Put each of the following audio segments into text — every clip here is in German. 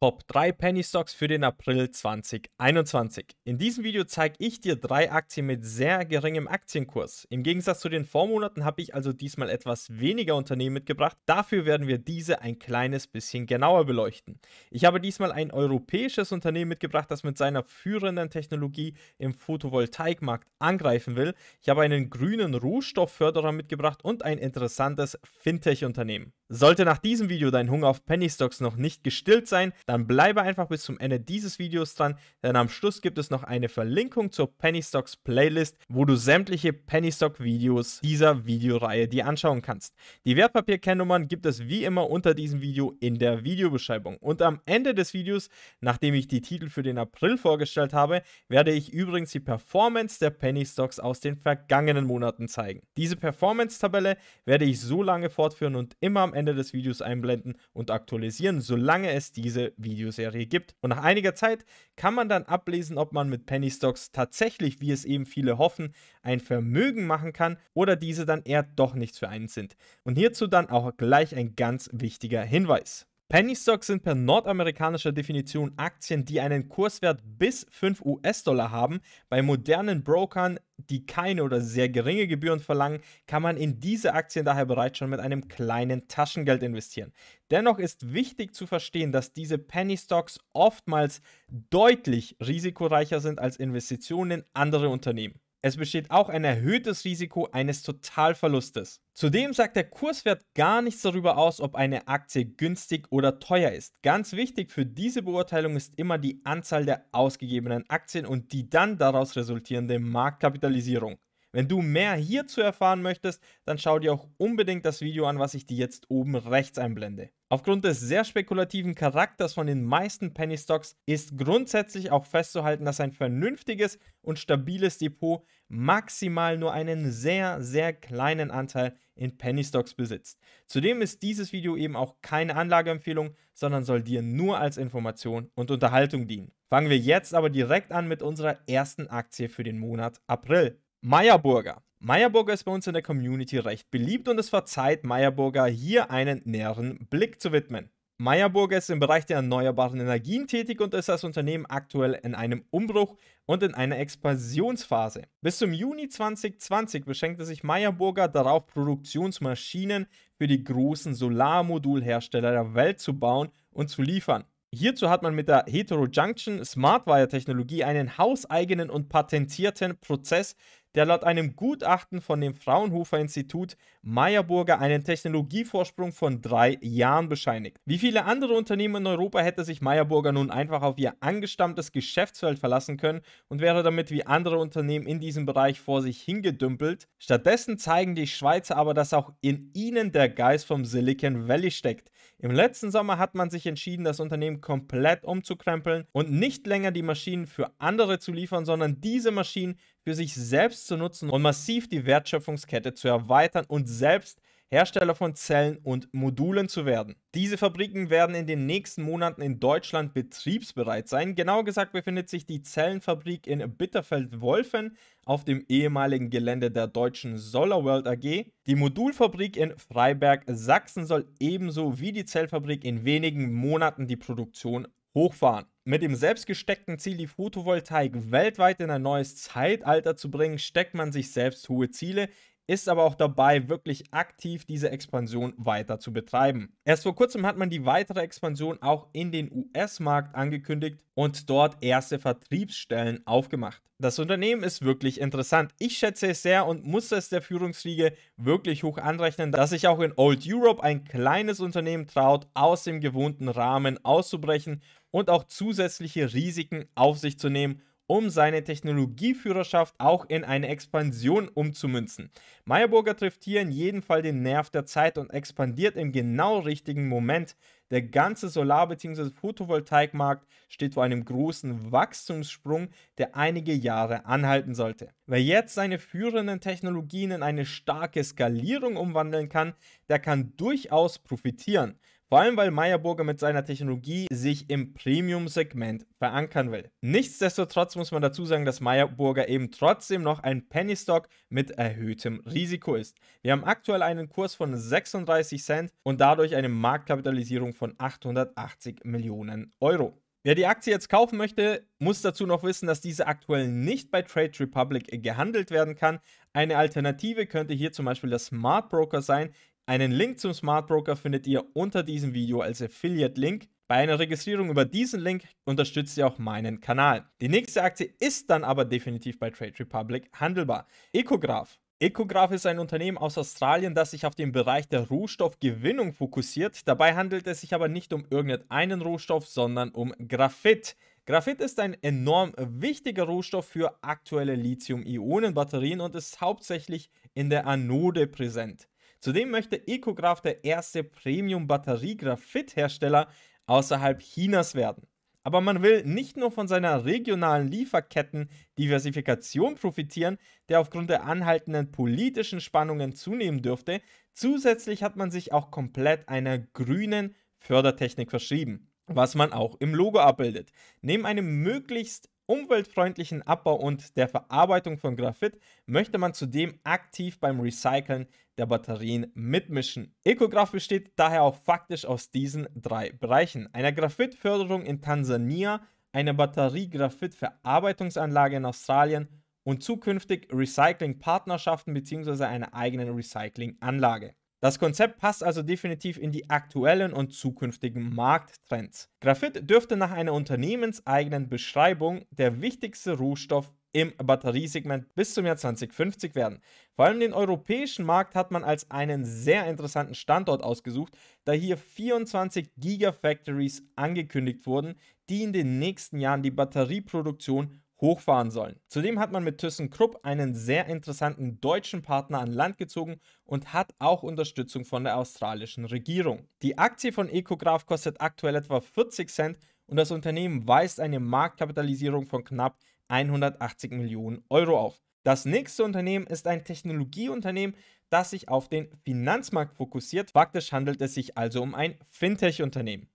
Top 3 Penny Stocks für den April 2021. In diesem Video zeige ich dir drei Aktien mit sehr geringem Aktienkurs. Im Gegensatz zu den Vormonaten habe ich also diesmal etwas weniger Unternehmen mitgebracht. Dafür werden wir diese ein kleines bisschen genauer beleuchten. Ich habe diesmal ein europäisches Unternehmen mitgebracht, das mit seiner führenden Technologie im Photovoltaikmarkt angreifen will. Ich habe einen grünen Rohstoffförderer mitgebracht und ein interessantes Fintech-Unternehmen. Sollte nach diesem Video dein Hunger auf Penny Stocks noch nicht gestillt sein, dann bleibe einfach bis zum Ende dieses Videos dran, denn am Schluss gibt es noch eine Verlinkung zur Penny Stocks Playlist, wo du sämtliche Penny Stock Videos dieser Videoreihe dir anschauen kannst. Die Wertpapierkennnummern gibt es wie immer unter diesem Video in der Videobeschreibung. Und am Ende des Videos, nachdem ich die Titel für den April vorgestellt habe, werde ich übrigens die Performance der Penny Stocks aus den vergangenen Monaten zeigen. Diese Performance-Tabelle werde ich so lange fortführen und immer am Ende des Videos einblenden und aktualisieren, solange es diese Videoserie gibt. Und nach einiger Zeit kann man dann ablesen, ob man mit Penny Stocks tatsächlich, wie es eben viele hoffen, ein Vermögen machen kann oder diese dann eher doch nichts für einen sind. Und hierzu dann auch gleich ein ganz wichtiger Hinweis. Penny Stocks sind per nordamerikanischer Definition Aktien, die einen Kurswert bis 5 US-Dollar haben. Bei modernen Brokern, die keine oder sehr geringe Gebühren verlangen, kann man in diese Aktien daher bereits schon mit einem kleinen Taschengeld investieren. Dennoch ist wichtig zu verstehen, dass diese Penny Stocks oftmals deutlich risikoreicher sind als Investitionen in andere Unternehmen. Es besteht auch ein erhöhtes Risiko eines Totalverlustes. Zudem sagt der Kurswert gar nichts darüber aus, ob eine Aktie günstig oder teuer ist. Ganz wichtig für diese Beurteilung ist immer die Anzahl der ausgegebenen Aktien und die dann daraus resultierende Marktkapitalisierung. Wenn du mehr hierzu erfahren möchtest, dann schau dir auch unbedingt das Video an, was ich dir jetzt oben rechts einblende. Aufgrund des sehr spekulativen Charakters von den meisten Penny Stocks ist grundsätzlich auch festzuhalten, dass ein vernünftiges und stabiles Depot maximal nur einen sehr, sehr kleinen Anteil in Penny Stocks besitzt. Zudem ist dieses Video eben auch keine Anlageempfehlung, sondern soll dir nur als Information und Unterhaltung dienen. Fangen wir jetzt aber direkt an mit unserer ersten Aktie für den Monat April. Meyerburger. Meyerburger ist bei uns in der Community recht beliebt und es war Zeit, Meyerburger hier einen näheren Blick zu widmen. Meyerburger ist im Bereich der erneuerbaren Energien tätig und ist als Unternehmen aktuell in einem Umbruch und in einer Expansionsphase. Bis zum Juni 2020 beschränkte sich Meyerburger darauf, Produktionsmaschinen für die großen Solarmodulhersteller der Welt zu bauen und zu liefern. Hierzu hat man mit der Heterojunction Smartwire Technologie einen hauseigenen und patentierten Prozess der laut einem Gutachten von dem Fraunhofer Institut Meyerburger einen Technologievorsprung von drei Jahren bescheinigt. Wie viele andere Unternehmen in Europa hätte sich Meyerburger nun einfach auf ihr angestammtes Geschäftsfeld verlassen können und wäre damit wie andere Unternehmen in diesem Bereich vor sich hingedümpelt. Stattdessen zeigen die Schweizer aber, dass auch in ihnen der Geist vom Silicon Valley steckt. Im letzten Sommer hat man sich entschieden, das Unternehmen komplett umzukrempeln und nicht länger die Maschinen für andere zu liefern, sondern diese Maschinen für sich selbst zu nutzen und massiv die Wertschöpfungskette zu erweitern und selbst Hersteller von Zellen und Modulen zu werden. Diese Fabriken werden in den nächsten Monaten in Deutschland betriebsbereit sein. Genau gesagt befindet sich die Zellenfabrik in Bitterfeld-Wolfen auf dem ehemaligen Gelände der deutschen SolarWorld AG. Die Modulfabrik in Freiberg, Sachsen soll ebenso wie die Zellfabrik in wenigen Monaten die Produktion hochfahren. Mit dem selbstgesteckten Ziel, die Photovoltaik weltweit in ein neues Zeitalter zu bringen, steckt man sich selbst hohe Ziele, ist aber auch dabei, wirklich aktiv diese Expansion weiter zu betreiben. Erst vor kurzem hat man die weitere Expansion auch in den US-Markt angekündigt und dort erste Vertriebsstellen aufgemacht. Das Unternehmen ist wirklich interessant. Ich schätze es sehr und muss es der Führungsriege wirklich hoch anrechnen, dass sich auch in Old Europe ein kleines Unternehmen traut, aus dem gewohnten Rahmen auszubrechen und auch zusätzliche Risiken auf sich zu nehmen, um seine Technologieführerschaft auch in eine Expansion umzumünzen. Meyerburger trifft hier in jedem Fall den Nerv der Zeit und expandiert im genau richtigen Moment. Der ganze Solar- bzw. Photovoltaikmarkt steht vor einem großen Wachstumssprung, der einige Jahre anhalten sollte. Wer jetzt seine führenden Technologien in eine starke Skalierung umwandeln kann, der kann durchaus profitieren. Vor allem, weil Meyerburger mit seiner Technologie sich im Premium-Segment verankern will. Nichtsdestotrotz muss man dazu sagen, dass Meyerburger eben trotzdem noch ein Penny-Stock mit erhöhtem Risiko ist. Wir haben aktuell einen Kurs von 36 Cent und dadurch eine Marktkapitalisierung von 880 Millionen Euro. Wer die Aktie jetzt kaufen möchte, muss dazu noch wissen, dass diese aktuell nicht bei Trade Republic gehandelt werden kann. Eine Alternative könnte hier zum Beispiel der Smart Broker sein, einen Link zum Smart Broker findet ihr unter diesem Video als Affiliate-Link. Bei einer Registrierung über diesen Link unterstützt ihr auch meinen Kanal. Die nächste Aktie ist dann aber definitiv bei Trade Republic handelbar. Ecograph. Ecograph ist ein Unternehmen aus Australien, das sich auf den Bereich der Rohstoffgewinnung fokussiert. Dabei handelt es sich aber nicht um irgendeinen Rohstoff, sondern um Graphit. Graphit ist ein enorm wichtiger Rohstoff für aktuelle Lithium-Ionen-Batterien und ist hauptsächlich in der Anode präsent. Zudem möchte EcoGraph der erste Premium-Batterie-Graphit-Hersteller außerhalb Chinas werden. Aber man will nicht nur von seiner regionalen Lieferketten-Diversifikation profitieren, der aufgrund der anhaltenden politischen Spannungen zunehmen dürfte, zusätzlich hat man sich auch komplett einer grünen Fördertechnik verschrieben was man auch im Logo abbildet. Neben einem möglichst umweltfreundlichen Abbau und der Verarbeitung von Graphit möchte man zudem aktiv beim Recyceln der Batterien mitmischen. Ecograph besteht daher auch faktisch aus diesen drei Bereichen. Einer Graphitförderung in Tansania, einer Batterie-Graphit-Verarbeitungsanlage in Australien und zukünftig Recycling-Partnerschaften bzw. einer eigenen Recycling-Anlage. Das Konzept passt also definitiv in die aktuellen und zukünftigen Markttrends. Graphit dürfte nach einer unternehmenseigenen Beschreibung der wichtigste Rohstoff im Batteriesegment bis zum Jahr 2050 werden. Vor allem den europäischen Markt hat man als einen sehr interessanten Standort ausgesucht, da hier 24 Gigafactories angekündigt wurden, die in den nächsten Jahren die Batterieproduktion hochfahren sollen. Zudem hat man mit ThyssenKrupp einen sehr interessanten deutschen Partner an Land gezogen und hat auch Unterstützung von der australischen Regierung. Die Aktie von Ecograph kostet aktuell etwa 40 Cent und das Unternehmen weist eine Marktkapitalisierung von knapp 180 Millionen Euro auf. Das nächste Unternehmen ist ein Technologieunternehmen, das sich auf den Finanzmarkt fokussiert. Faktisch handelt es sich also um ein Fintech-Unternehmen.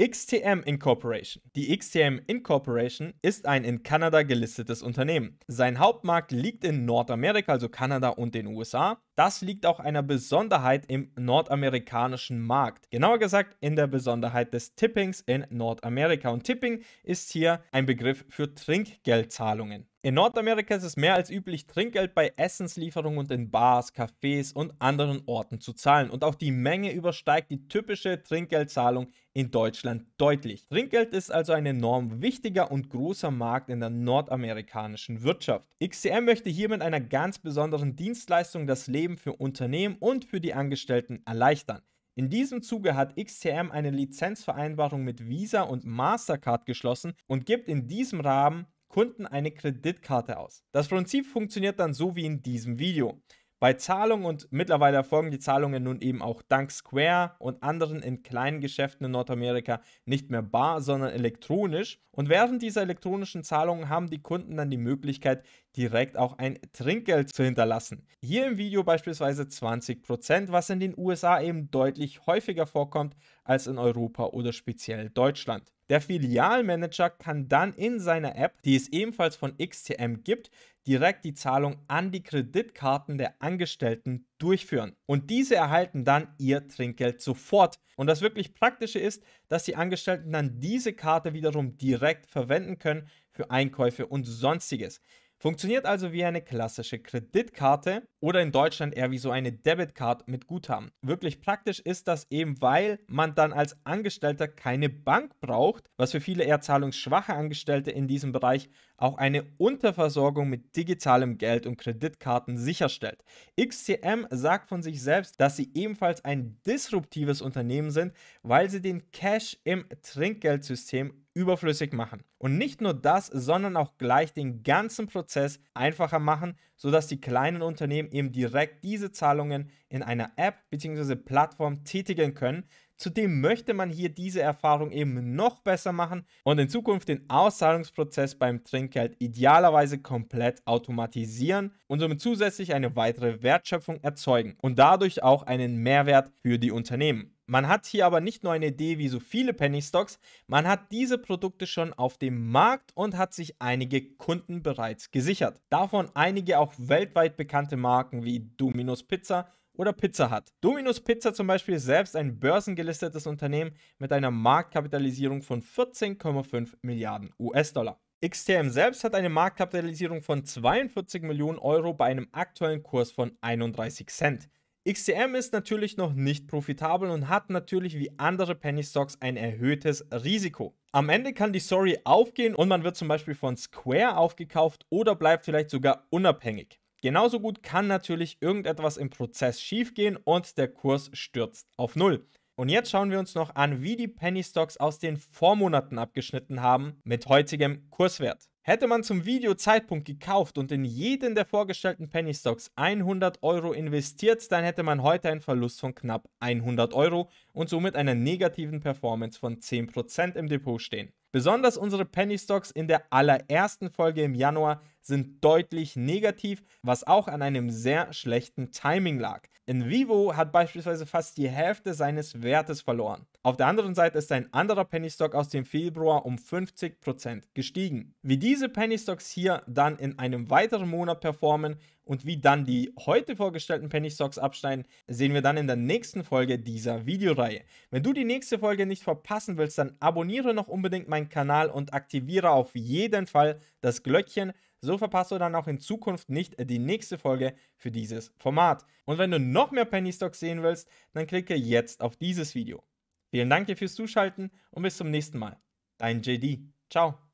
XTM Incorporation. Die XTM Incorporation ist ein in Kanada gelistetes Unternehmen. Sein Hauptmarkt liegt in Nordamerika, also Kanada und den USA. Das liegt auch einer Besonderheit im nordamerikanischen Markt. Genauer gesagt in der Besonderheit des Tippings in Nordamerika. Und Tipping ist hier ein Begriff für Trinkgeldzahlungen. In Nordamerika ist es mehr als üblich, Trinkgeld bei Essenslieferungen und in Bars, Cafés und anderen Orten zu zahlen. Und auch die Menge übersteigt die typische Trinkgeldzahlung in Deutschland deutlich. Trinkgeld ist also ein enorm wichtiger und großer Markt in der nordamerikanischen Wirtschaft. XCM möchte hier mit einer ganz besonderen Dienstleistung das Leben Leben für Unternehmen und für die Angestellten erleichtern. In diesem Zuge hat XCM eine Lizenzvereinbarung mit Visa und Mastercard geschlossen und gibt in diesem Rahmen Kunden eine Kreditkarte aus. Das Prinzip funktioniert dann so wie in diesem Video. Bei Zahlungen und mittlerweile erfolgen die Zahlungen nun eben auch dank Square und anderen in kleinen Geschäften in Nordamerika nicht mehr bar, sondern elektronisch. Und während dieser elektronischen Zahlungen haben die Kunden dann die Möglichkeit, direkt auch ein Trinkgeld zu hinterlassen. Hier im Video beispielsweise 20%, was in den USA eben deutlich häufiger vorkommt als in Europa oder speziell Deutschland. Der Filialmanager kann dann in seiner App, die es ebenfalls von XTM gibt, direkt die Zahlung an die Kreditkarten der Angestellten durchführen. Und diese erhalten dann ihr Trinkgeld sofort. Und das wirklich Praktische ist, dass die Angestellten dann diese Karte wiederum direkt verwenden können für Einkäufe und sonstiges. Funktioniert also wie eine klassische Kreditkarte oder in Deutschland eher wie so eine Debitcard mit Guthaben. Wirklich praktisch ist das eben, weil man dann als Angestellter keine Bank braucht, was für viele eher zahlungsschwache Angestellte in diesem Bereich auch eine Unterversorgung mit digitalem Geld und Kreditkarten sicherstellt. XCM sagt von sich selbst, dass sie ebenfalls ein disruptives Unternehmen sind, weil sie den Cash im Trinkgeldsystem überflüssig machen. Und nicht nur das, sondern auch gleich den ganzen Prozess einfacher machen, sodass die kleinen Unternehmen eben direkt diese Zahlungen in einer App bzw. Plattform tätigen können, Zudem möchte man hier diese Erfahrung eben noch besser machen und in Zukunft den Auszahlungsprozess beim Trinkgeld idealerweise komplett automatisieren und somit zusätzlich eine weitere Wertschöpfung erzeugen und dadurch auch einen Mehrwert für die Unternehmen. Man hat hier aber nicht nur eine Idee wie so viele Penny Stocks, man hat diese Produkte schon auf dem Markt und hat sich einige Kunden bereits gesichert. Davon einige auch weltweit bekannte Marken wie Domino's Pizza oder Pizza Hut. Dominus Pizza zum Beispiel ist selbst ein börsengelistetes Unternehmen mit einer Marktkapitalisierung von 14,5 Milliarden US-Dollar. XTM selbst hat eine Marktkapitalisierung von 42 Millionen Euro bei einem aktuellen Kurs von 31 Cent. XTM ist natürlich noch nicht profitabel und hat natürlich wie andere Penny Stocks ein erhöhtes Risiko. Am Ende kann die Story aufgehen und man wird zum Beispiel von Square aufgekauft oder bleibt vielleicht sogar unabhängig. Genauso gut kann natürlich irgendetwas im Prozess schiefgehen und der Kurs stürzt auf Null. Und jetzt schauen wir uns noch an, wie die Penny Stocks aus den Vormonaten abgeschnitten haben mit heutigem Kurswert. Hätte man zum Videozeitpunkt gekauft und in jeden der vorgestellten Penny Stocks 100 Euro investiert, dann hätte man heute einen Verlust von knapp 100 Euro und somit einer negativen Performance von 10% im Depot stehen. Besonders unsere Penny Stocks in der allerersten Folge im Januar sind deutlich negativ, was auch an einem sehr schlechten Timing lag. In Vivo hat beispielsweise fast die Hälfte seines Wertes verloren. Auf der anderen Seite ist ein anderer Penny Stock aus dem Februar um 50% gestiegen. Wie diese Penny Stocks hier dann in einem weiteren Monat performen und wie dann die heute vorgestellten Penny Stocks absteigen, sehen wir dann in der nächsten Folge dieser Videoreihe. Wenn du die nächste Folge nicht verpassen willst, dann abonniere noch unbedingt meinen Kanal und aktiviere auf jeden Fall das Glöckchen, so verpasst du dann auch in Zukunft nicht äh, die nächste Folge für dieses Format. Und wenn du noch mehr Penny Stocks sehen willst, dann klicke jetzt auf dieses Video. Vielen Dank dir fürs Zuschalten und bis zum nächsten Mal. Dein JD. Ciao.